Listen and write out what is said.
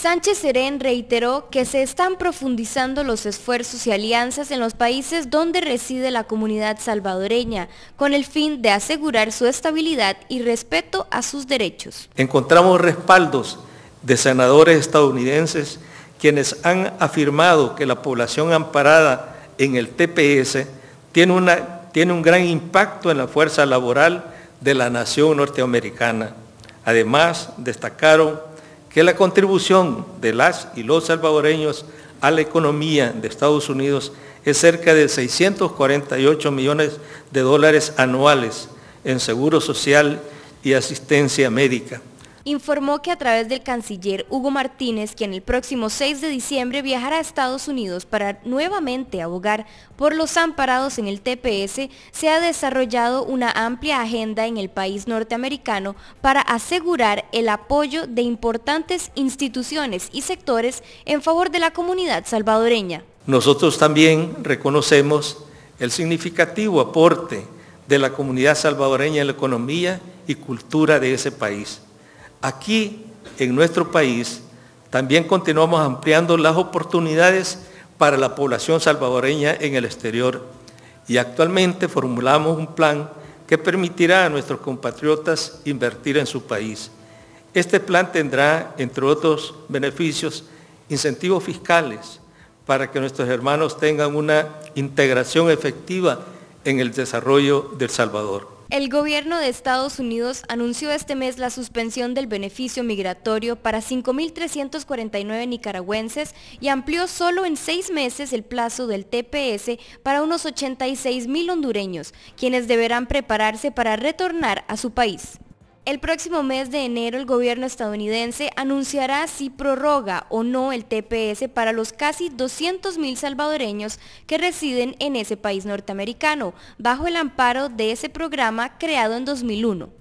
Sánchez Serén reiteró que se están profundizando los esfuerzos y alianzas en los países donde reside la comunidad salvadoreña, con el fin de asegurar su estabilidad y respeto a sus derechos. Encontramos respaldos de senadores estadounidenses quienes han afirmado que la población amparada en el TPS tiene, tiene un gran impacto en la fuerza laboral de la nación norteamericana. Además, destacaron que la contribución de las y los salvadoreños a la economía de Estados Unidos es cerca de 648 millones de dólares anuales en seguro social y asistencia médica informó que a través del canciller Hugo Martínez, quien el próximo 6 de diciembre viajará a Estados Unidos para nuevamente abogar por los amparados en el TPS, se ha desarrollado una amplia agenda en el país norteamericano para asegurar el apoyo de importantes instituciones y sectores en favor de la comunidad salvadoreña. Nosotros también reconocemos el significativo aporte de la comunidad salvadoreña en la economía y cultura de ese país Aquí, en nuestro país, también continuamos ampliando las oportunidades para la población salvadoreña en el exterior y actualmente formulamos un plan que permitirá a nuestros compatriotas invertir en su país. Este plan tendrá, entre otros beneficios, incentivos fiscales para que nuestros hermanos tengan una integración efectiva en el desarrollo del Salvador. El gobierno de Estados Unidos anunció este mes la suspensión del beneficio migratorio para 5.349 nicaragüenses y amplió solo en seis meses el plazo del TPS para unos 86.000 hondureños, quienes deberán prepararse para retornar a su país. El próximo mes de enero el gobierno estadounidense anunciará si prorroga o no el TPS para los casi 200.000 salvadoreños que residen en ese país norteamericano, bajo el amparo de ese programa creado en 2001.